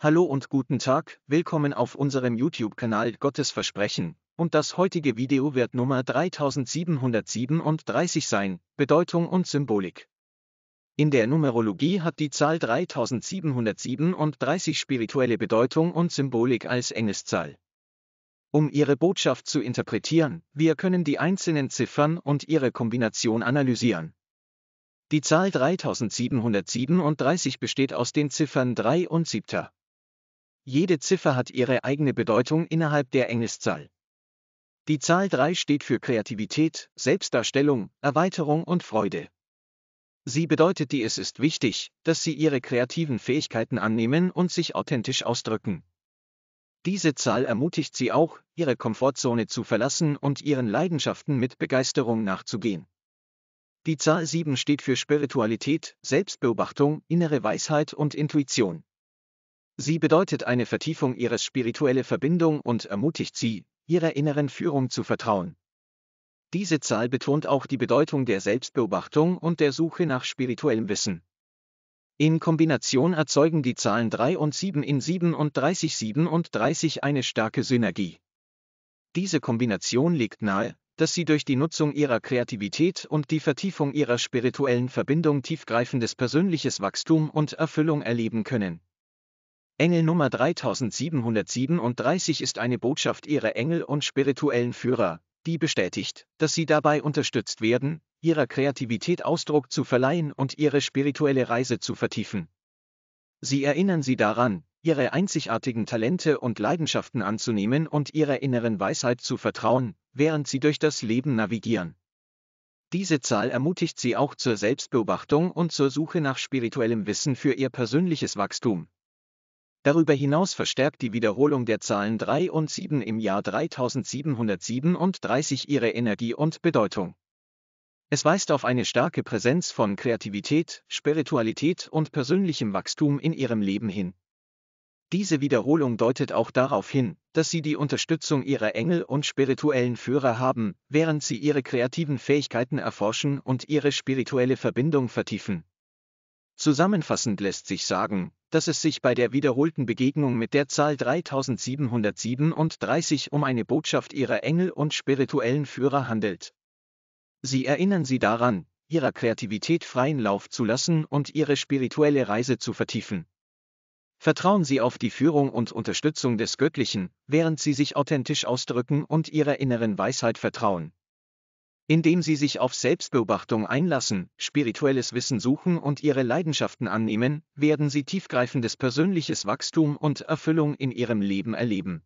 Hallo und guten Tag, willkommen auf unserem YouTube-Kanal Gottes Versprechen, und das heutige Video wird Nummer 3737 sein, Bedeutung und Symbolik. In der Numerologie hat die Zahl 3737 spirituelle Bedeutung und Symbolik als Engelszahl. Um ihre Botschaft zu interpretieren, wir können die einzelnen Ziffern und ihre Kombination analysieren. Die Zahl 3737 besteht aus den Ziffern 3 und 7. Jede Ziffer hat ihre eigene Bedeutung innerhalb der Engelszahl. Die Zahl 3 steht für Kreativität, Selbstdarstellung, Erweiterung und Freude. Sie bedeutet die, es ist wichtig, dass sie ihre kreativen Fähigkeiten annehmen und sich authentisch ausdrücken. Diese Zahl ermutigt sie auch, ihre Komfortzone zu verlassen und ihren Leidenschaften mit Begeisterung nachzugehen. Die Zahl 7 steht für Spiritualität, Selbstbeobachtung, innere Weisheit und Intuition. Sie bedeutet eine Vertiefung ihres spirituellen Verbindung und ermutigt sie, ihrer inneren Führung zu vertrauen. Diese Zahl betont auch die Bedeutung der Selbstbeobachtung und der Suche nach spirituellem Wissen. In Kombination erzeugen die Zahlen 3 und 7 in 37 37 eine starke Synergie. Diese Kombination liegt nahe, dass sie durch die Nutzung ihrer Kreativität und die Vertiefung ihrer spirituellen Verbindung tiefgreifendes persönliches Wachstum und Erfüllung erleben können. Engel Nummer 3737 ist eine Botschaft ihrer Engel und spirituellen Führer, die bestätigt, dass sie dabei unterstützt werden, ihrer Kreativität Ausdruck zu verleihen und ihre spirituelle Reise zu vertiefen. Sie erinnern sie daran, ihre einzigartigen Talente und Leidenschaften anzunehmen und ihrer inneren Weisheit zu vertrauen, während sie durch das Leben navigieren. Diese Zahl ermutigt sie auch zur Selbstbeobachtung und zur Suche nach spirituellem Wissen für ihr persönliches Wachstum. Darüber hinaus verstärkt die Wiederholung der Zahlen 3 und 7 im Jahr 3737 ihre Energie und Bedeutung. Es weist auf eine starke Präsenz von Kreativität, Spiritualität und persönlichem Wachstum in ihrem Leben hin. Diese Wiederholung deutet auch darauf hin, dass sie die Unterstützung ihrer Engel und spirituellen Führer haben, während sie ihre kreativen Fähigkeiten erforschen und ihre spirituelle Verbindung vertiefen. Zusammenfassend lässt sich sagen, dass es sich bei der wiederholten Begegnung mit der Zahl 3737 um eine Botschaft ihrer Engel und spirituellen Führer handelt. Sie erinnern sie daran, ihrer Kreativität freien Lauf zu lassen und ihre spirituelle Reise zu vertiefen. Vertrauen Sie auf die Führung und Unterstützung des Göttlichen, während Sie sich authentisch ausdrücken und Ihrer inneren Weisheit vertrauen indem sie sich auf Selbstbeobachtung einlassen, spirituelles Wissen suchen und ihre Leidenschaften annehmen, werden sie tiefgreifendes persönliches Wachstum und Erfüllung in ihrem Leben erleben.